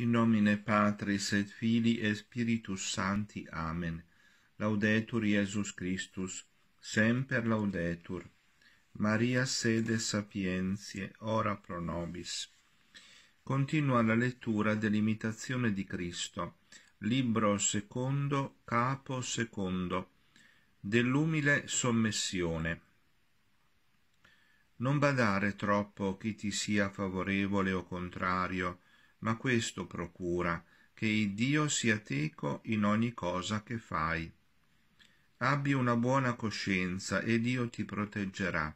In nomine Patris et Filii et Spiritus Sancti. Amen. Laudetur Iesus Christus, semper laudetur. Maria sede sapientie, ora pro nobis. Continua la lettura dell'imitazione di Cristo, libro secondo, capo secondo, dell'umile sommessione. Non badare troppo chi ti sia favorevole o contrario, ma questo procura che il Dio sia teco in ogni cosa che fai. Abbi una buona coscienza e Dio ti proteggerà,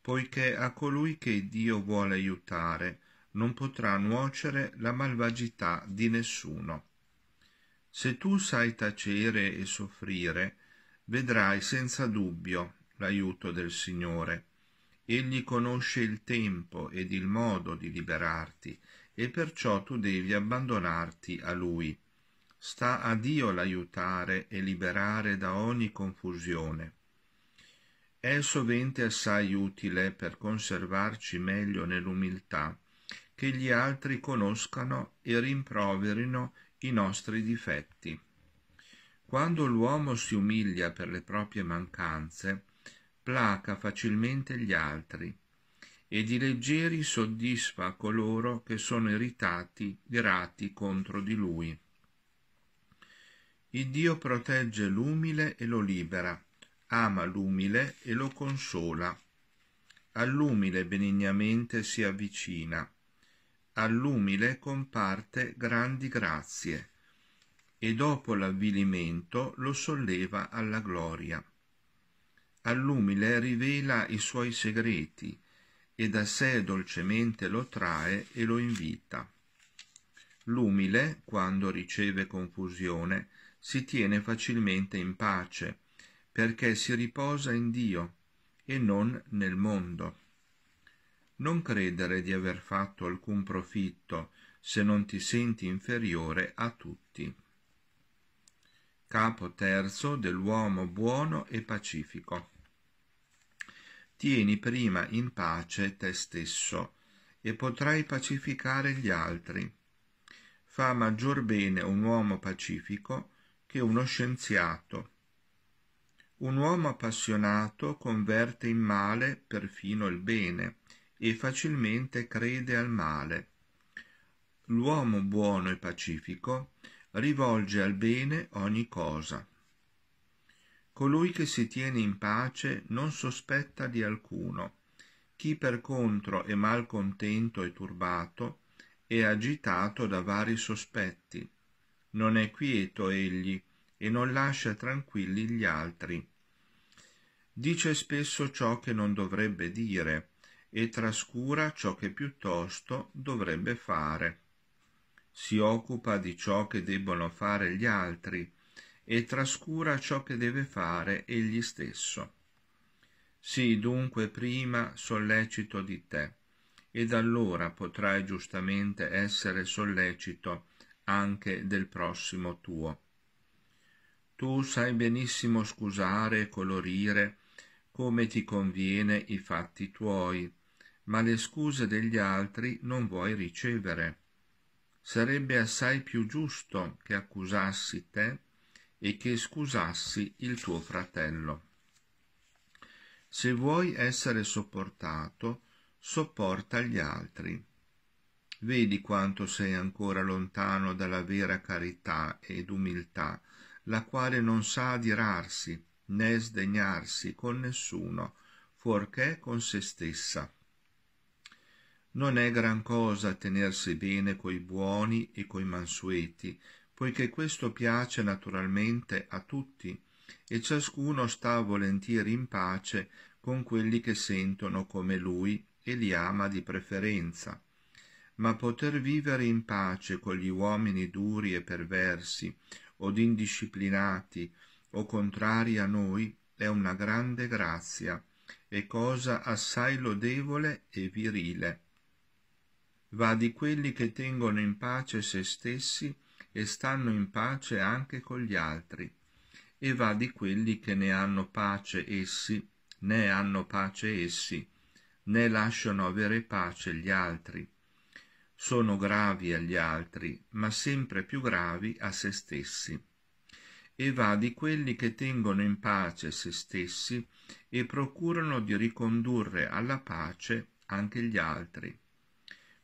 poiché a colui che Dio vuole aiutare non potrà nuocere la malvagità di nessuno. Se tu sai tacere e soffrire, vedrai senza dubbio l'aiuto del Signore. Egli conosce il tempo ed il modo di liberarti e perciò tu devi abbandonarti a lui. Sta a Dio l'aiutare e liberare da ogni confusione. È sovente assai utile per conservarci meglio nell'umiltà che gli altri conoscano e rimproverino i nostri difetti. Quando l'uomo si umilia per le proprie mancanze, placa facilmente gli altri e di leggeri soddisfa coloro che sono irritati, grati contro di lui. Il Dio protegge l'umile e lo libera, ama l'umile e lo consola. All'umile benignamente si avvicina, all'umile comparte grandi grazie, e dopo l'avvilimento lo solleva alla gloria. All'umile rivela i suoi segreti, e da sé dolcemente lo trae e lo invita. L'umile, quando riceve confusione, si tiene facilmente in pace, perché si riposa in Dio e non nel mondo. Non credere di aver fatto alcun profitto se non ti senti inferiore a tutti. Capo terzo dell'uomo buono e pacifico tieni prima in pace te stesso, e potrai pacificare gli altri. Fa maggior bene un uomo pacifico che uno scienziato. Un uomo appassionato converte in male perfino il bene e facilmente crede al male. L'uomo buono e pacifico rivolge al bene ogni cosa. Colui che si tiene in pace non sospetta di alcuno. Chi per contro è malcontento e turbato è agitato da vari sospetti. Non è quieto egli e non lascia tranquilli gli altri. Dice spesso ciò che non dovrebbe dire e trascura ciò che piuttosto dovrebbe fare. Si occupa di ciò che debbono fare gli altri e trascura ciò che deve fare egli stesso. Sii dunque prima sollecito di te, ed allora potrai giustamente essere sollecito anche del prossimo tuo. Tu sai benissimo scusare e colorire come ti conviene i fatti tuoi, ma le scuse degli altri non vuoi ricevere. Sarebbe assai più giusto che accusassi te e che scusassi il tuo fratello. Se vuoi essere sopportato, sopporta gli altri. Vedi quanto sei ancora lontano dalla vera carità ed umiltà, la quale non sa adirarsi né sdegnarsi con nessuno, fuorché con se stessa. Non è gran cosa tenersi bene coi buoni e coi mansueti, poiché questo piace naturalmente a tutti, e ciascuno sta volentieri in pace con quelli che sentono come lui e li ama di preferenza. Ma poter vivere in pace con gli uomini duri e perversi, od indisciplinati, o contrari a noi, è una grande grazia, e cosa assai lodevole e virile. Va di quelli che tengono in pace se stessi e stanno in pace anche con gli altri, e va di quelli che ne hanno pace essi, né hanno pace essi, né lasciano avere pace gli altri. Sono gravi agli altri, ma sempre più gravi a se stessi. E va di quelli che tengono in pace se stessi e procurano di ricondurre alla pace anche gli altri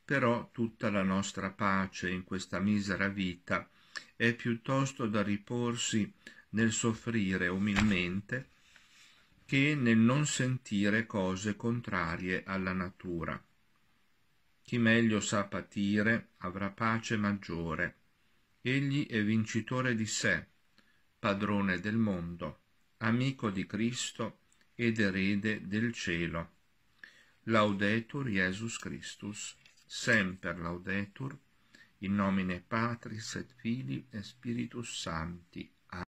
però tutta la nostra pace in questa misera vita è piuttosto da riporsi nel soffrire umilmente che nel non sentire cose contrarie alla natura. Chi meglio sa patire avrà pace maggiore. Egli è vincitore di sé, padrone del mondo, amico di Cristo ed erede del cielo. Laudetur Jesus Christus semper laudetur, in nomine Patris et Filii e Spiritus Sancti.